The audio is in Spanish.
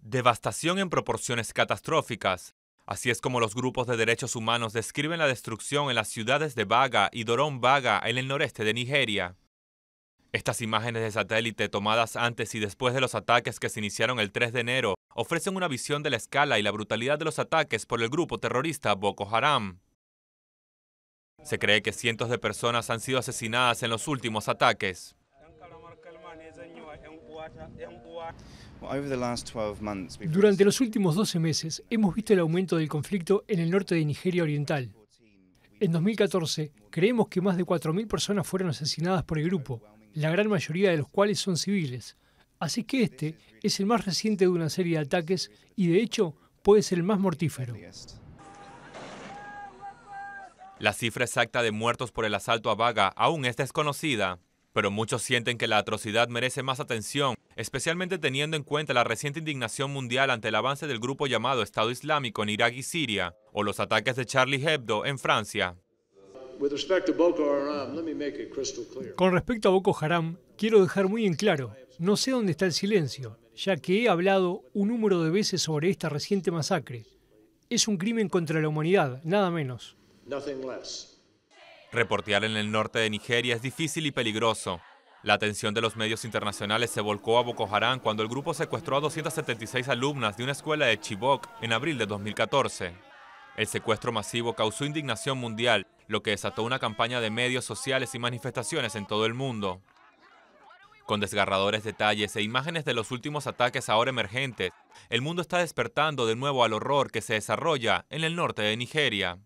Devastación en proporciones catastróficas. Así es como los grupos de derechos humanos describen la destrucción en las ciudades de Baga y Dorón Baga en el noreste de Nigeria. Estas imágenes de satélite tomadas antes y después de los ataques que se iniciaron el 3 de enero ofrecen una visión de la escala y la brutalidad de los ataques por el grupo terrorista Boko Haram. Se cree que cientos de personas han sido asesinadas en los últimos ataques. Durante los últimos 12 meses hemos visto el aumento del conflicto en el norte de Nigeria Oriental. En 2014 creemos que más de 4.000 personas fueron asesinadas por el grupo, la gran mayoría de los cuales son civiles. Así que este es el más reciente de una serie de ataques y de hecho puede ser el más mortífero. La cifra exacta de muertos por el asalto a Baga aún es desconocida pero muchos sienten que la atrocidad merece más atención, especialmente teniendo en cuenta la reciente indignación mundial ante el avance del grupo llamado Estado Islámico en Irak y Siria, o los ataques de Charlie Hebdo en Francia. Con respecto a Boko Haram, quiero dejar muy en claro, no sé dónde está el silencio, ya que he hablado un número de veces sobre esta reciente masacre. Es un crimen contra la humanidad, nada menos. Reportear en el norte de Nigeria es difícil y peligroso. La atención de los medios internacionales se volcó a Boko Haram cuando el grupo secuestró a 276 alumnas de una escuela de Chibok en abril de 2014. El secuestro masivo causó indignación mundial, lo que desató una campaña de medios sociales y manifestaciones en todo el mundo. Con desgarradores detalles e imágenes de los últimos ataques ahora emergentes, el mundo está despertando de nuevo al horror que se desarrolla en el norte de Nigeria.